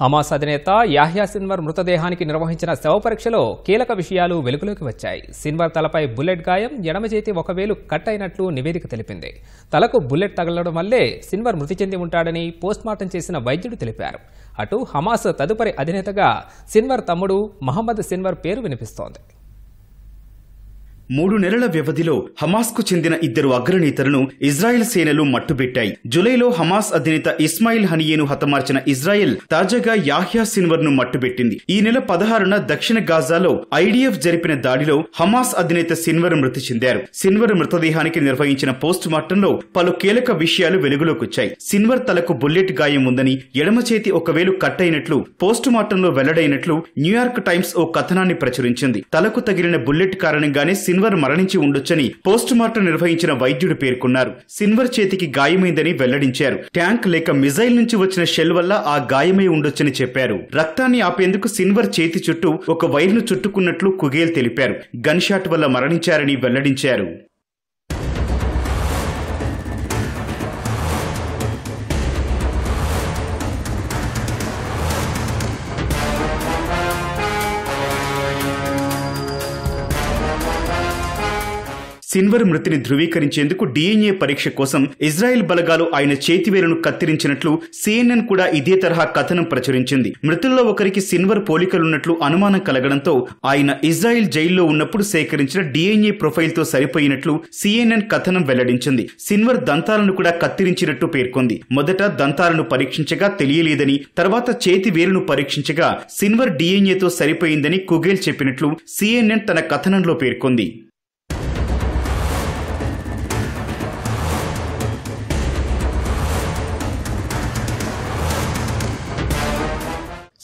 Hamas అధినేత Yahya Sinwar మృతదేహానికి నిర్వహించిన శవపరీక్షలో కీలక విషయాలు వెలుగులోకి వచ్చాయి సిన్వర్ తలపై బుల్లెట్ గాయం ఎడమ చేతి ఒకవేళ కట్ అయినట్లు నివేదిక తెలిపింది తలకు బుల్లెట్ తగలడం వల్లే సిన్వర్ మృతి చెంది ఉంటాడని పోస్ట్మార్టం చేసిన వైద్యుడు తెలిపారు అటు హమాస్ తదుపరి అధినేతగా సిన్వర్ తమ్ముడు మహమ్మద్ సిన్వర్ పేరు వినిపిస్తోంది మూడు నెలల వ్యవధిలో హమాస్కు చెందిన ఇద్దరు అగ్రనేతలను ఇజ్రాయెల్ సేనలు మట్టుబెట్టాయి జులైలో హమాస్ అధినేత ఇస్మాయిల్ హనియేను హతమార్చిన ఇజ్రాయెల్ తాజాగా యాహ్యా సిన్వర్ ను మట్టుబెట్టింది ఈ నెల పదహారున దక్షిణ గాజాలో ఐడీఎఫ్ జరిపిన దాడిలో హమాస్ అధినేత సిన్వర్ మృతి చెందారు సిన్వర్ మృతదేహానికి నిర్వహించిన పోస్ట్ మార్టంలో పలు కీలక విషయాలు వెలుగులోకొచ్చాయి సిన్వర్ తలకు బుల్లెట్ గాయం ఉందని ఎడమ చేతి ఒకవేళ కట్ అయినట్లు పోస్ట్ మార్టంలో వెల్లడైనట్లు న్యూయార్క్ టైమ్స్ ఓ కథనాన్ని ప్రచురించింది తలకు తగిలిన బుల్లెట్ కారణంగానే సిన్వర్ మరణించి ఉండొచ్చని మార్టం నిర్వహించిన వైద్యుడు పేర్కొన్నారు సిన్వర్ చేతికి గాయమైందని వెల్లడించారు ట్యాంక్ లేక మిజైల్ నుంచి వచ్చిన షెల్ వల్ల ఆ గాయమై ఉండొచ్చని చెప్పారు రక్తాన్ని ఆపేందుకు సిన్వర్ చేతి చుట్టూ ఒక వైర్ను చుట్టుకున్నట్లు కుగేల్ తెలిపారు గన్షాట్ వల్ల మరణించారని వెల్లడించారు సిన్వర్ మృతిని ధృవీకరించేందుకు డిఎన్ఏ పరీక్ష కోసం ఇజ్రాయెల్ బలగాలు ఆయన చేతివేలను కత్తిరించినట్లు సిఎన్ఎన్ కూడా ఇదే తరహా కథనం ప్రచురించింది మృతుల్లో ఒకరికి సిన్వర్ పోలికలున్నట్లు అనుమానం కలగడంతో ఆయన ఇజ్రాయెల్ జైల్లో ఉన్నప్పుడు సేకరించిన డిఎన్ఏ ప్రొఫైల్తో సరిపోయినట్లు సిఎన్ఎన్ కథనం వెల్లడించింది సిన్వర్ దంతాలను కూడా కత్తిరించినట్టు పేర్కొంది మొదట దంతాలను పరీక్షించగా తెలియలేదని తర్వాత చేతి వేలును పరీక్షించగా సిన్వర్ డిఎన్ఏతో సరిపోయిందని కుగేల్ చెప్పినట్లు సిఎన్ఎన్ తన కథనంలో పేర్కొంది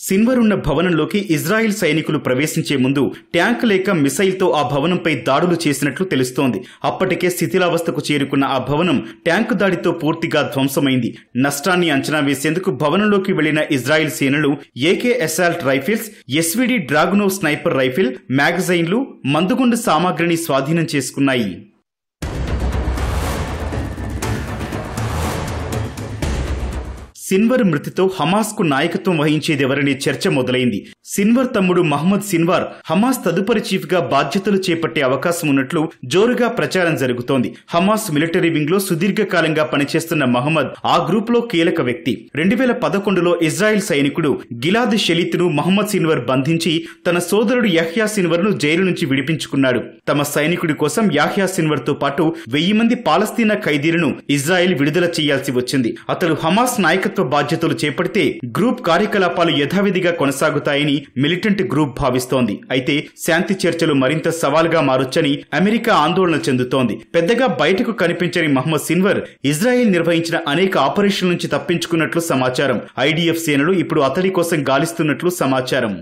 సిన్వర్ ఉన్న భవనంలోకి ఇజ్రాయెల్ సైనికులు ప్రవేశించే ముందు ట్యాంక్ లేక మిసైల్తో ఆ భవనంపై దాడులు చేసినట్లు తెలుస్తోంది అప్పటికే శిథిలావస్థకు చేరుకున్న ఆ భవనం ట్యాంక్ దాడితో పూర్తిగా ధ్వంసమైంది నష్టాన్ని అంచనా వేసేందుకు భవనంలోకి వెళ్లిన ఇజ్రాయెల్ సేనలు AK assault rifles SVD Dragunov sniper rifle మ్యాగజైన్లు మందుగుండు సామాగ్రిని స్వాధీనం చేసుకున్నాయి సిన్వర్ మృతితో హమాస్ కు నాయకత్వం వహించేదెవరనే చర్చ మొదలైంది సిన్వర్ తమ్ముడు మహమ్మద్ సిన్వార్ హమాస్ తదుపరి చీఫ్ గా బాధ్యతలు చేపట్టే అవకాశం ఉన్నట్లు జోరుగా ప్రచారం జరుగుతోంది హమాస్ మిలిటరీ వింగ్ లో సుదీర్ఘకాలంగా పనిచేస్తున్న మహమ్మద్ ఆ గ్రూప్ లో కీలక వ్యక్తి రెండు వేల పదకొండులో ఇజ్రాయెల్ సైనికుడు గిలాద్ ను మహమ్మద్ సిన్వర్ బంధించి తన సోదరుడు సిన్వర్ ను జైలు నుంచి విడిపించుకున్నాడు తమ సైనికుడి కోసం యాహ్యా తో పాటు వెయ్యి మంది పాలస్తీనా ఖైదీలను ఇజ్రాయెల్ విడుదల చేయాల్సి వచ్చింది అతడు హమాస్ నాయకత్వం బాధ్యతలు చేపడితే గ్రూప్ కార్యకలాపాలు యథావిధిగా కొనసాగుతాయని మిలిటెంట్ గ్రూప్ భావిస్తోంది అయితే శాంతి చర్చలు మరింత సవాల్గా మారొచ్చని అమెరికా ఆందోళన చెందుతోంది పెద్దగా బయటకు కనిపించని మహమ్మద్ సిన్వర్ ఇజ్రాయెల్ నిర్వహించిన అనేక ఆపరేషన్ల నుంచి తప్పించుకున్నట్లు సమాచారం ఐడీఎఫ్ సేనలు ఇప్పుడు అతడి కోసం గాలిస్తున్నట్లు సమాచారం